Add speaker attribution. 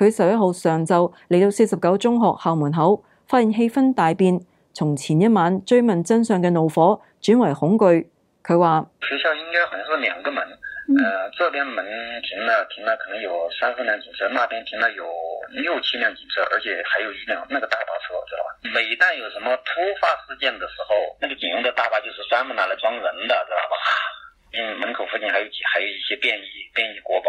Speaker 1: 佢十一号上昼嚟到四十九中学校门口，发现气氛大变，从前一晚追问真相嘅怒火，转为恐惧。佢话学校应该好像是两个门，嗯，这边门停了，停了可能有三四辆警车，那边停了有六七辆警车，而且还有一辆那个大巴车，知道吧？每旦有什么突发事件的时候，那个警用的大巴就是专门拿来装人的，知道吧？嗯，门口附近还有几，还有一些便衣，便衣国宝。